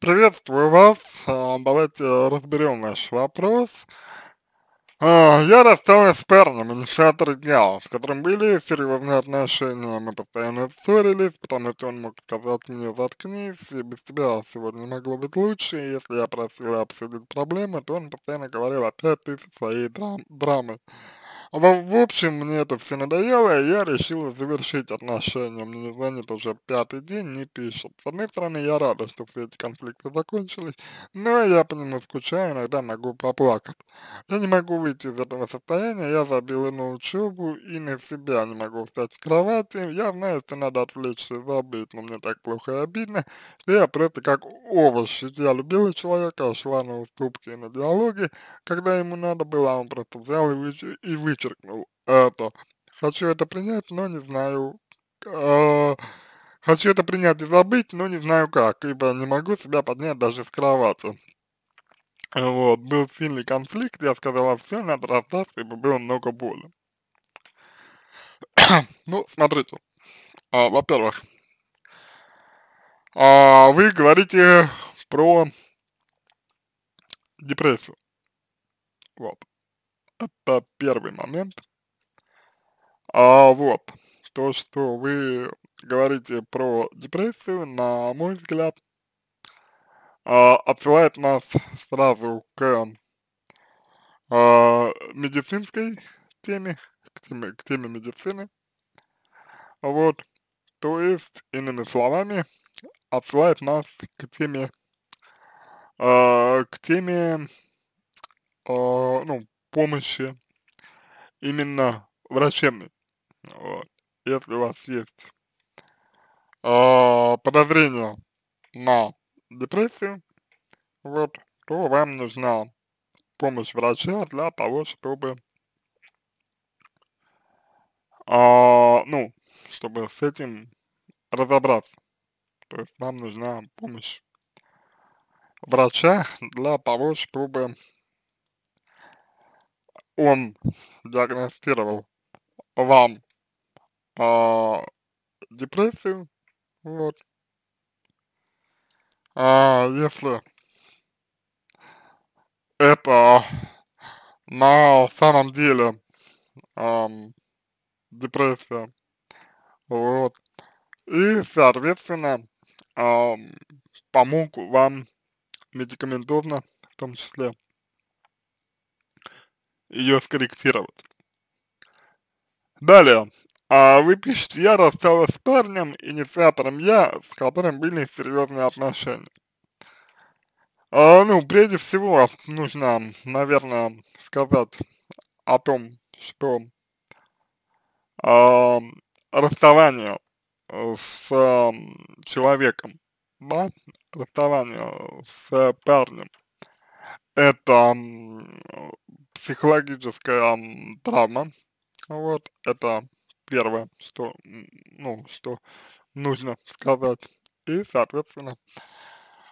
Приветствую вас. А, давайте разберем ваш вопрос. А, я рассталась с парнем, инициатор дня, с которым были серьезные отношения. Мы постоянно ссорились, потому что он мог сказать мне «заткнись», и без тебя сегодня могло быть лучше. если я просила обсудить проблемы, то он постоянно говорил опять ты со своей драм драмы. А в, в общем, мне это все надоело, и я решил завершить отношения. Мне занят уже пятый день, не пишет. С одной стороны, я рада, что все эти конфликты закончились, но я по нему скучаю, иногда могу поплакать. Я не могу выйти из этого состояния, я забил и на учебу и на себя не могу встать в кровати. Я знаю, что надо отвлечься и забыть, но мне так плохо и обидно, что я просто как овощ. я любила человека, а шла на уступки и на диалоги, когда ему надо было, а он просто взял и, выч и вычеркнул вычеркнул это. Хочу это принять, но не знаю. Э, хочу это принять и забыть, но не знаю как, ибо не могу себя поднять даже с кровати. Вот, был сильный конфликт, я сказала, все, надо расстаться, ибо было много боли. ну, смотрите, а, во-первых, а, вы говорите про депрессию, вот. Это первый момент. А вот, то, что вы говорите про депрессию, на мой взгляд, а, отсылает нас сразу к а, медицинской теме, к теме, к теме медицины. Вот, то есть, иными словами, отсылает нас к теме, э, к теме, э, ну, помощи именно врачебной, вот, если у вас есть э, подозрение на депрессию, вот, то вам нужна помощь врача для того, чтобы, э, ну, чтобы с этим разобраться. То есть вам нужна помощь врача для того, чтобы он диагностировал вам а, депрессию, вот. А если это на самом деле а, депрессия, вот, и, соответственно, а, помог вам медикаментовно, в том числе ее скорректировать. Далее. А вы пишете, я рассталась с парнем, инициатором я, с которым были серьезные отношения. А, ну, прежде всего, нужно, наверное, сказать о том, что а, расставание с а, человеком, да, расставание с парнем, это психологическая м, травма, вот, это первое, что, ну, что нужно сказать, и, соответственно,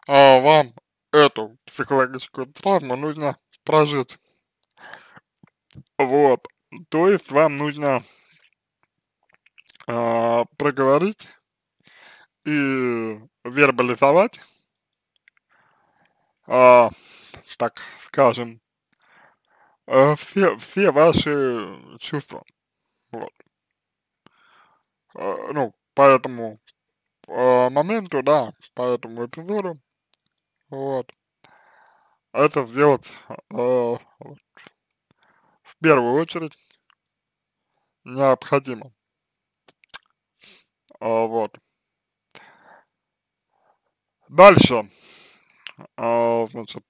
а, вам эту психологическую травму нужно прожить, вот, то есть вам нужно а, проговорить и вербализовать, а, так скажем, э, все, все ваши чувства. Вот. Э, ну, по этому э, моменту, да, по этому эпизоду, вот. Это сделать э, вот, в первую очередь необходимо. Э, вот. Дальше, э, значит,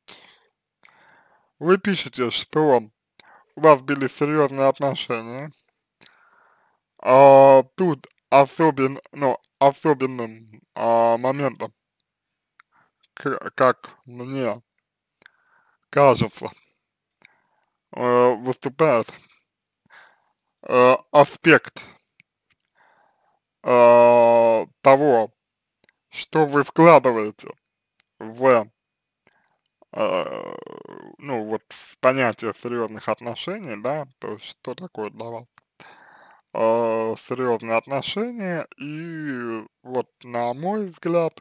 вы пишете, что у вас были серьезные отношения, а, тут особен, ну, особенным а, моментом, как мне кажется, а, выступает а, аспект а, того, что вы вкладываете в а, вот в понятие серьезных отношений, да, то есть что такое для вас э, а, серьезные отношения, и вот на мой взгляд,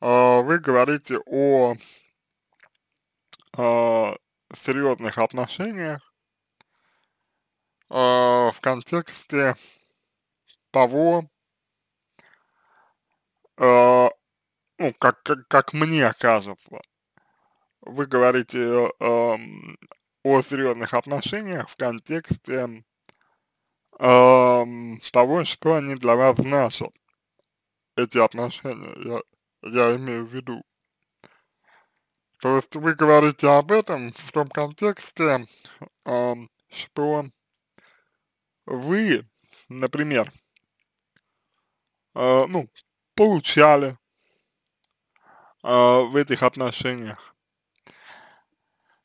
э, вы говорите о э, а, серьезных отношениях э, в контексте того, э, ну, как, как, как мне кажется, вы говорите э, эм, о серьезных отношениях в контексте э, того, что они для вас значат, эти отношения, я, я имею в виду. То есть вы говорите об этом в том контексте, э, что вы, например, э, ну, получали э, в этих отношениях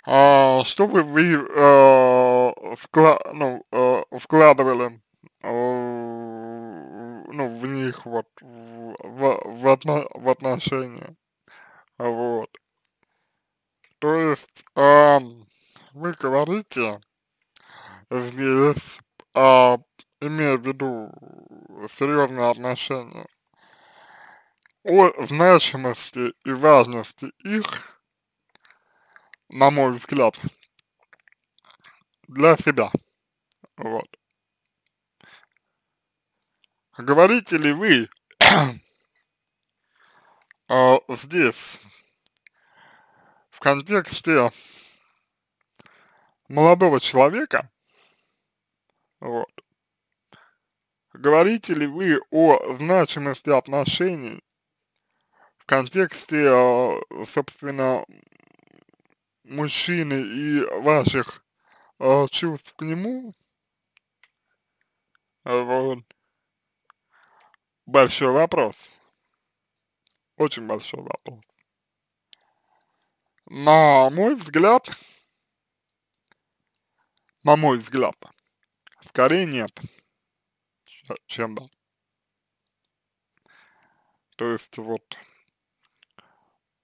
а, чтобы вы а, вкла ну, а, вкладывали а, ну, в них вот в, в, отно в отношения. Вот. То есть а, вы говорите здесь, а, имея в виду серьезные отношения, о значимости и важности их на мой взгляд, для себя. Вот. Говорите ли вы э, здесь в контексте молодого человека, вот, говорите ли вы о значимости отношений в контексте, э, собственно, мужчины и ваших э, чувств к нему, э, вот, большой вопрос. Очень большой вопрос. На мой взгляд, на мой взгляд, скорее нет, чем да. То есть вот,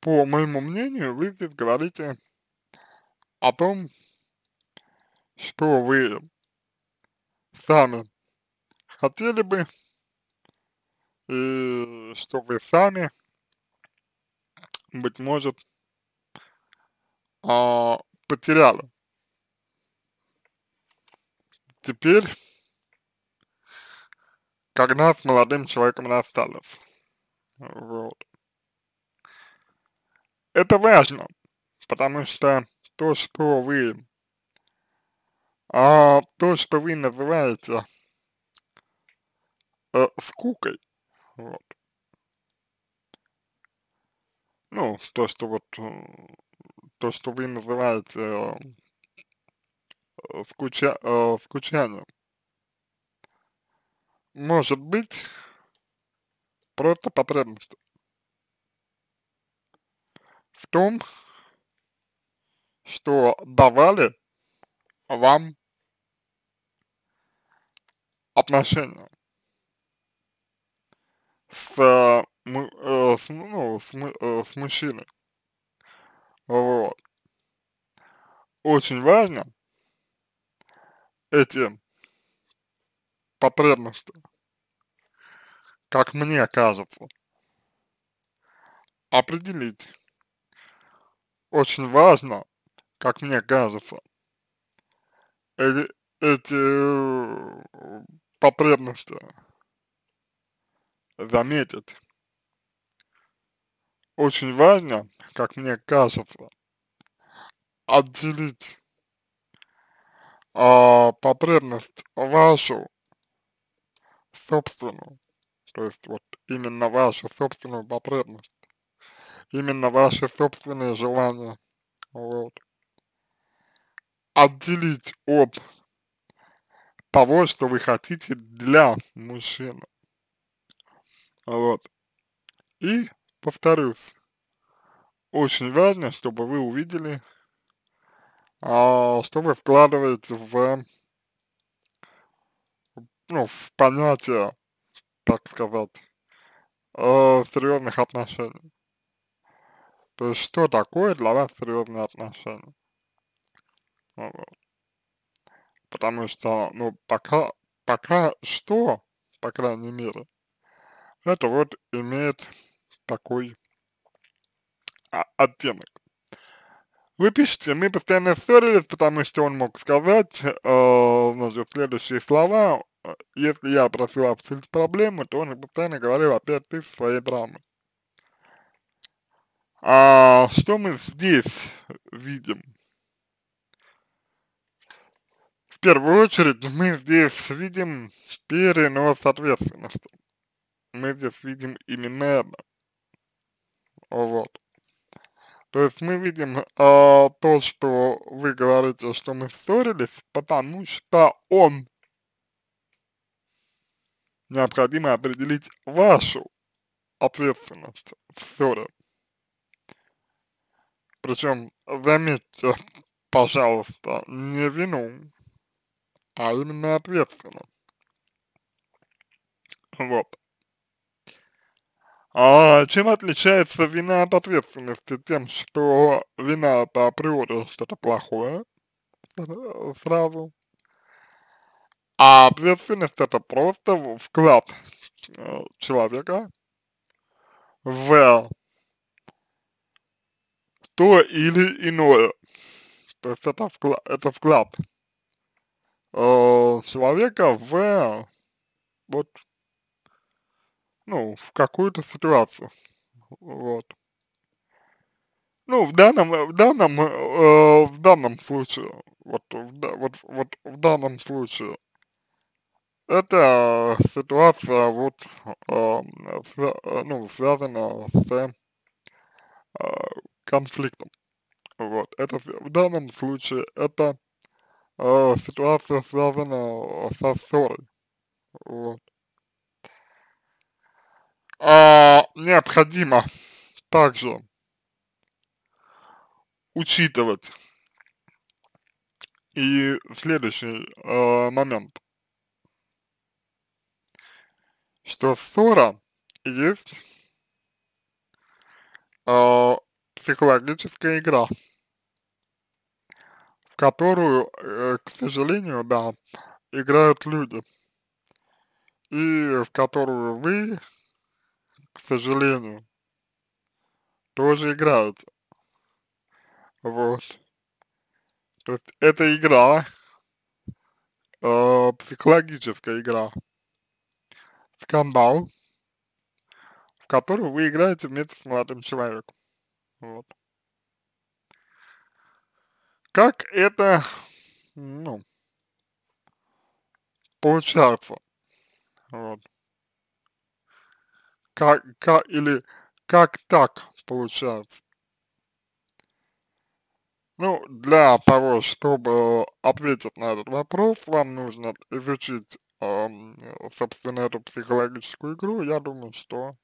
по моему мнению, вы здесь говорите о том, что вы сами хотели бы и что вы сами, быть может, а, потеряли. Теперь, когда с молодым человеком расстались, вот. Это важно, потому что то, что вы, а, то, что вы называете э, скукой, вот. Ну, то, что вот, э, то, что вы называете э, скуча, э, скучанием, может быть просто потребность в том, что давали вам отношения с, э, с, ну, с, э, с мужчиной. Вот. Очень важно эти потребности, как мне кажется, определить. Очень важно как мне кажется, эти, эти э, потребности заметить. Очень важно, как мне кажется, отделить а, потребность вашу собственную, то есть вот именно вашу собственную потребность, именно ваши собственные желания, вот, отделить от того, что вы хотите для мужчины. Вот. И, повторюсь, очень важно, чтобы вы увидели, а, что вы вкладываете в, ну, в понятие, так сказать, э, серьезных отношений. То есть, что такое для вас серьезные отношения? А, потому что, ну, пока, пока что, по крайней мере, это вот имеет такой а, оттенок. Вы пишете, мы постоянно ссорились, потому что он мог сказать, э, значит, следующие слова, э, если я просила обсудить проблему, то он постоянно говорил опять ты своей драмы. А что мы здесь видим? в первую очередь мы здесь видим перенос ответственности. Мы здесь видим именно это. Вот. То есть мы видим э, то, что вы говорите, что мы ссорились, потому что он необходимо определить вашу ответственность в ссоре. Причем, заметьте, пожалуйста, не вину, а именно ответственно. Вот. А чем отличается вина от ответственности? Тем, что вина по априори что-то плохое, э, сразу. А ответственность это просто вклад э, человека в то или иное. То есть это вклад, это вклад э, человека в вот, ну, в какую-то ситуацию, вот. Ну, в данном, в данном, э, в данном случае, вот, в, вот, вот в данном случае, эта ситуация вот, э, свя э, ну, связана с э, конфликтом. Вот, это в данном случае это а, ситуация связана со ссорой. Вот. А, необходимо также учитывать и следующий э, момент, что ссора есть э, психологическая игра которую, э, к сожалению, да, играют люди, и в которую вы, к сожалению, тоже играете. Вот. То есть это игра, э, психологическая игра, скандал, в которую вы играете вместе с молодым человеком. Вот. Как это, ну, получается? Вот. Как, как, или как так получается? Ну, для того, чтобы ответить на этот вопрос, вам нужно изучить, э, собственно, эту психологическую игру. Я думаю, что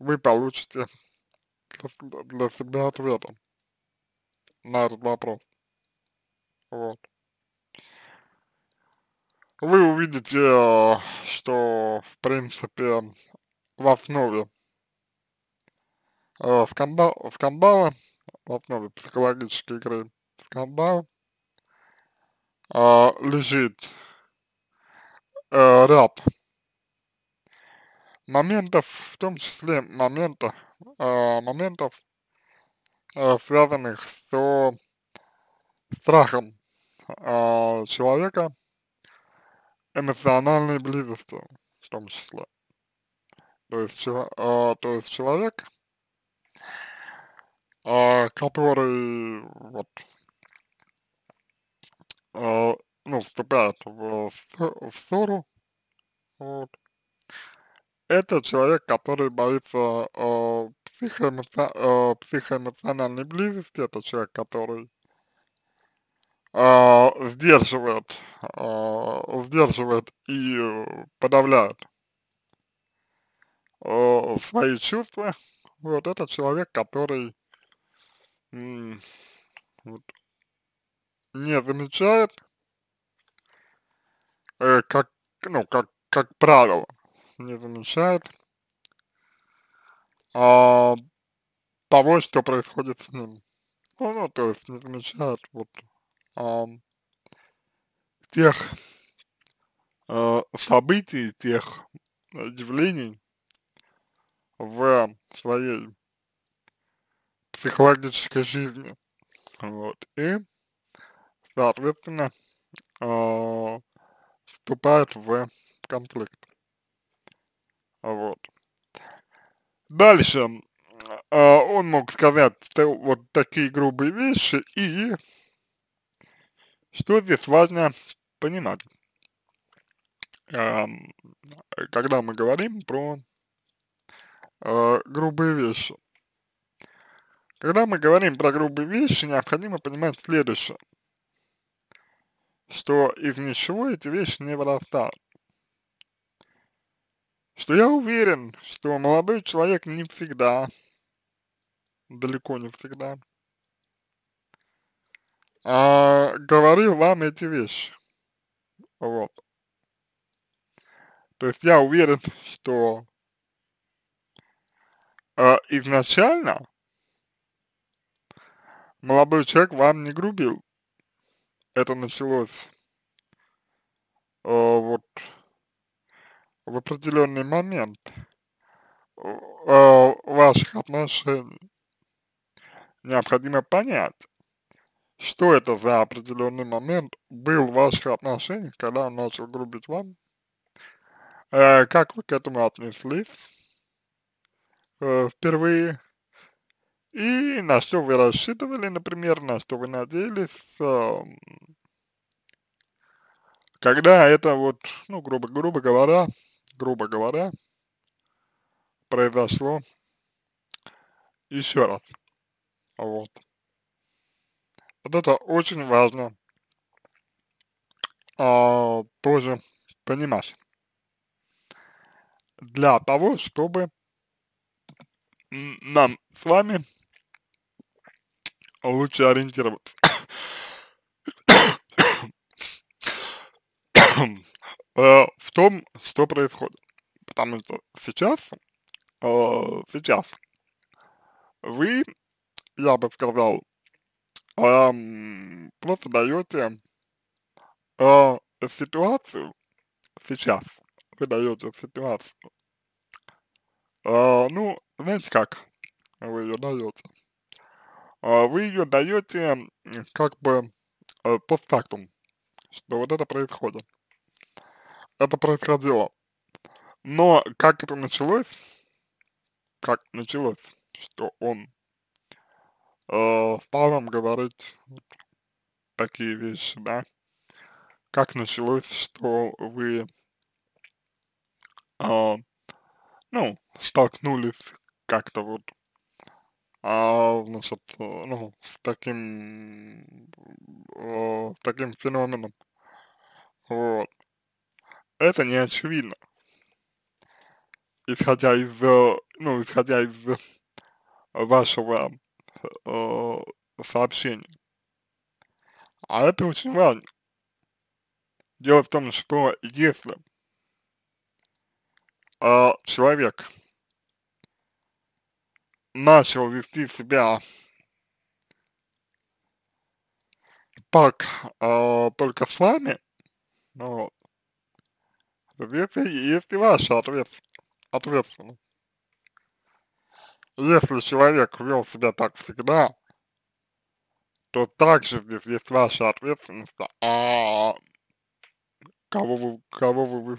вы получите для себя ответом на этот вопрос. Вот. Вы увидите, что, в принципе, в основе э, скандал, скандала, в основе психологической игры скандала, э, лежит э, ряд моментов, в том числе момента, моментов, Э, связанных со страхом э, человека эмоциональной близостью в том числе. То есть, э, то есть человек, который вот, ну, вступает в, в ссору, вот, это человек, который боится психоэмоци... психоэмоциональной близости, это человек, который э, сдерживает, э, сдерживает и подавляет э, свои чувства, вот это человек, который вот, не замечает, э, как, ну, как, как правило, не замечает а, того, что происходит с ним. Ну, ну то есть не замечает вот а, тех а, событий, тех э, явлений в своей психологической жизни. Вот. И, соответственно, э, вступает в конфликт. Вот. Дальше э, он мог сказать вот такие грубые вещи и что здесь важно понимать, э, когда мы говорим про э, грубые вещи. Когда мы говорим про грубые вещи, необходимо понимать следующее, что из ничего эти вещи не вырастают что я уверен, что молодой человек не всегда, далеко не всегда, а, говорил вам эти вещи. Вот. То есть я уверен, что а, изначально молодой человек вам не грубил. Это началось а, вот в определенный момент э, ваших отношений. Необходимо понять, что это за определенный момент был в ваших отношениях, когда он начал грубить вам, э, как вы к этому отнеслись э, впервые, и на что вы рассчитывали, например, на что вы надеялись, э, когда это вот, ну, грубо, грубо говоря, грубо говоря, произошло еще раз. Вот. Вот это очень важно а, тоже понимать. Для того, чтобы нам с вами лучше ориентироваться э, в том, что происходит. Потому что сейчас, э, сейчас вы, я бы сказал, э, просто даете э, ситуацию, сейчас вы даете ситуацию, э, ну, знаете как вы ее даете? Э, вы ее даете как бы э, постфактум, что вот это происходит это происходило. Но как это началось, как началось, что он э, стал вам говорить такие вещи, да, как началось, что вы, э, ну, столкнулись как-то вот, э, значит, э, ну, с таким, э, с таким феноменом, вот это не очевидно. Исходя из, э, ну, исходя из вашего э, сообщения. А это очень важно. Дело в том, что если э, человек начал вести себя так э, только с вами, ну, Ответы есть и ваша ответственность. Если человек вел себя так всегда, то также здесь есть ваша ответственность, а кого вы, кого вы,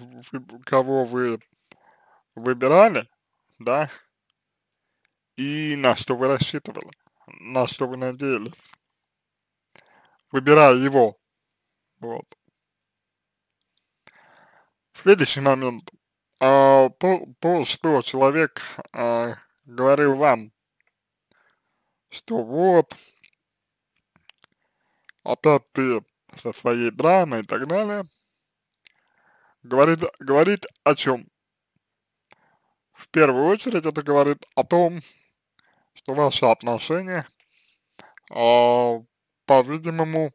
кого вы выбирали, да, и на что вы рассчитывали, на что вы надеялись, выбирая его, вот. Следующий момент. А, то, то, что человек а, говорил вам, что вот, опять а ты со своей драмой и так далее, говорит, говорит о чем? В первую очередь это говорит о том, что ваши отношения, э, по-видимому,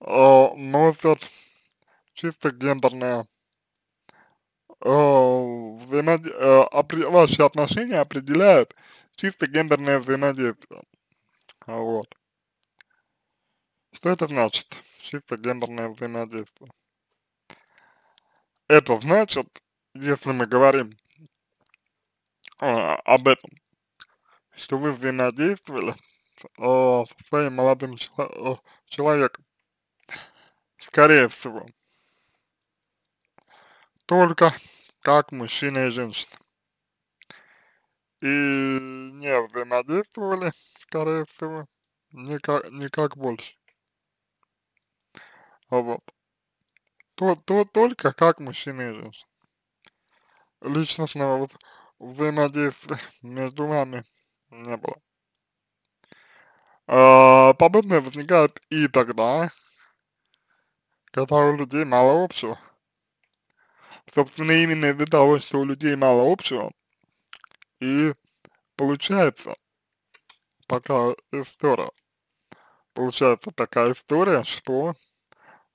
э, носят чисто гендерное Э, взаимодействие, э, ваши отношения определяют чисто гендерное взаимодействие. Вот. Что это значит? Чисто гендерное взаимодействие. Это значит, если мы говорим э, об этом, что вы взаимодействовали э, со своим молодым чело э, человеком, скорее всего, только как мужчина и женщина. И не взаимодействовали, скорее всего, никак, никак больше. Вот. То, то только как мужчина и женщина. Личностного вот взаимодействия между вами не было. А, подобное возникает и тогда, когда у людей мало общего Собственно, именно из-за того, что у людей мало общего, и получается такая история. Получается такая история, что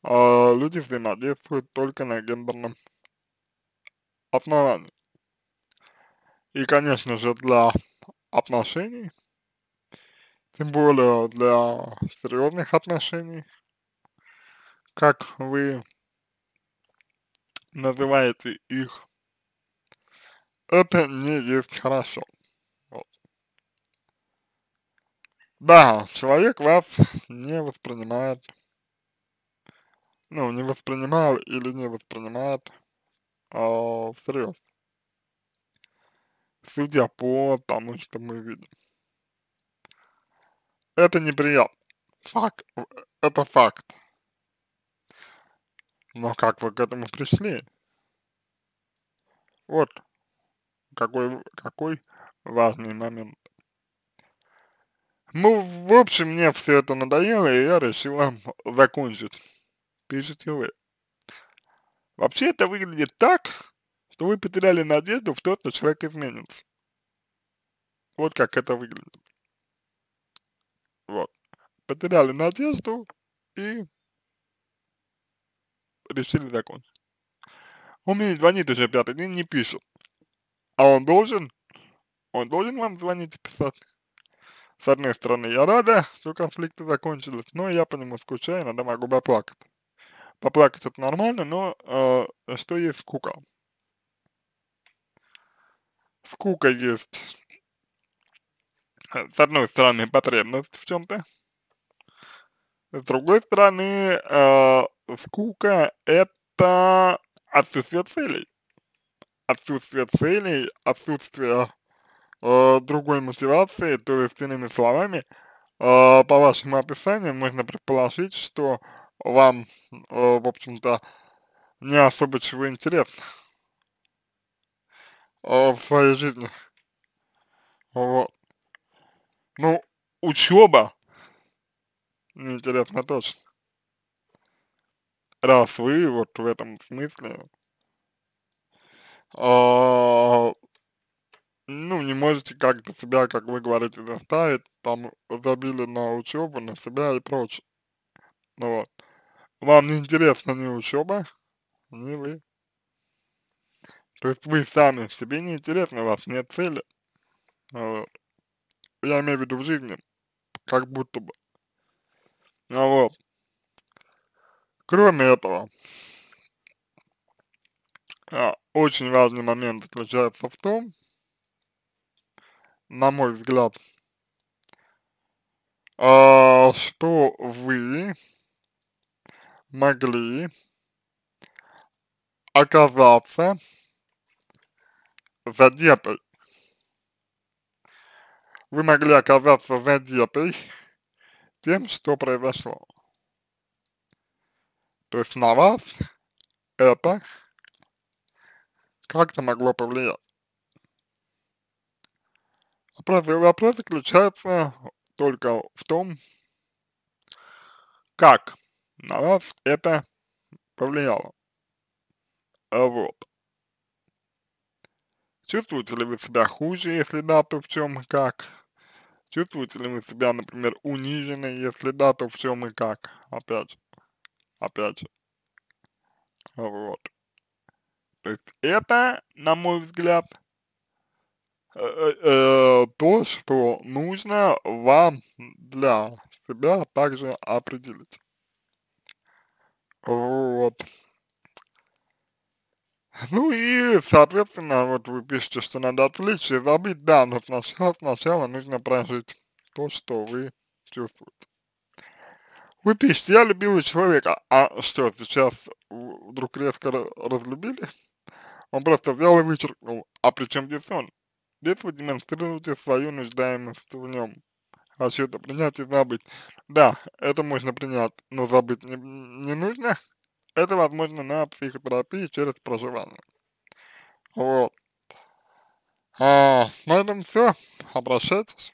э, люди взаимодействуют только на гендерном основании. И, конечно же, для отношений, тем более для серьезных отношений, как вы называете их, это не есть хорошо. Вот. Да, человек вас не воспринимает, ну, не воспринимал или не воспринимает э, всерьез, судя по тому, что мы видим. Это неприятно. Факт. Э, это факт. Но как вы к этому пришли? Вот какой, какой важный момент. Ну, в общем, мне все это надоело, и я решила закончить. Пишите вы. Вообще это выглядит так, что вы потеряли надежду в то, что человек изменится. Вот как это выглядит. Вот. Потеряли надежду и решили закончить. Он мне звонит уже пятый день, не пишет. А он должен? Он должен вам звонить и писать? С одной стороны, я рада, что конфликты закончились, но я по нему скучаю, иногда могу поплакать. Поплакать это нормально, но э, что есть скука? Скука есть, с одной стороны, потребность в чем-то, с другой стороны, э, скука — это отсутствие целей. Отсутствие целей, отсутствие э, другой мотивации, то есть, иными словами, э, по вашему описанию можно предположить, что вам, э, в общем-то, не особо чего интересно э, в своей жизни. Вот. Ну, учеба неинтересно точно раз вы вот в этом смысле, э, ну, не можете как-то себя, как вы говорите, заставить, там, забили на учебу, на себя и прочее. Ну вот. Вам не интересна ни учеба, ни вы. То есть вы сами себе не интересны, у вас нет цели. Ну вот. Я имею в виду в жизни, как будто бы. Ну вот. Кроме этого, э, очень важный момент заключается в том, на мой взгляд, э, что вы могли оказаться задетой. Вы могли оказаться задетой тем, что произошло. То есть на вас это как-то могло повлиять. Вопрос, вопрос заключается только в том, как на вас это повлияло. А вот. Чувствуете ли вы себя хуже, если да, то в чем как? Чувствуете ли вы себя, например, униженной, если да, то в чем и как? Опять же опять же. Вот. То есть это, на мой взгляд, э, э, э, то, что нужно вам для себя также определить. Вот. Ну и, соответственно, вот вы пишете, что надо отвлечься и забыть, да, но сначала, сначала нужно прожить то, что вы чувствуете. Вы пишете, я любила человека, а что, сейчас э, вдруг резко разлюбили? Он просто взял и вычеркнул. А при чем здесь он? Здесь вы демонстрируете свою нуждаемость в нем. А что это принять и забыть? Да, это можно принять, но забыть не, не нужно. Это возможно на психотерапии через проживание. Вот. А, на этом все. Обращайтесь.